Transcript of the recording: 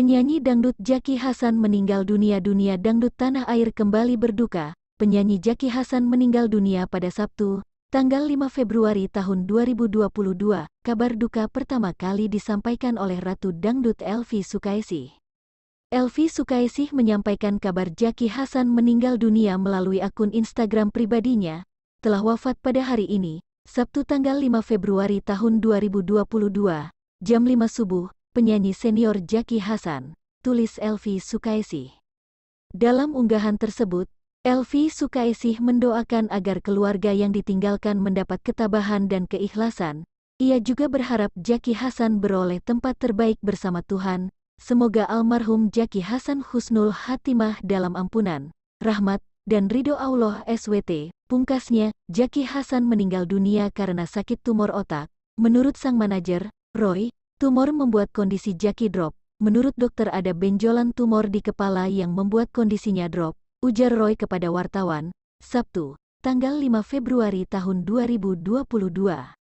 Penyanyi dangdut Jaki Hasan meninggal dunia dunia dangdut tanah air kembali berduka. Penyanyi Jaki Hasan meninggal dunia pada Sabtu, tanggal 5 Februari tahun 2022. Kabar duka pertama kali disampaikan oleh Ratu Dangdut Elvi Sukaisih. Elvi Sukaisih menyampaikan kabar Jaki Hasan meninggal dunia melalui akun Instagram pribadinya, telah wafat pada hari ini, Sabtu tanggal 5 Februari tahun 2022, jam 5 subuh, penyanyi senior Jaki Hasan, tulis Elvi Sukaisih. Dalam unggahan tersebut, Elvi Sukaisih mendoakan agar keluarga yang ditinggalkan mendapat ketabahan dan keikhlasan. Ia juga berharap Jaki Hasan beroleh tempat terbaik bersama Tuhan. Semoga almarhum Jaki Hasan Husnul Hatimah dalam ampunan, rahmat, dan ridho Allah SWT. Pungkasnya, Jaki Hasan meninggal dunia karena sakit tumor otak. Menurut sang manajer, Roy, Tumor membuat kondisi Jaki drop. Menurut dokter ada benjolan tumor di kepala yang membuat kondisinya drop, ujar Roy kepada wartawan, Sabtu, tanggal 5 Februari tahun 2022.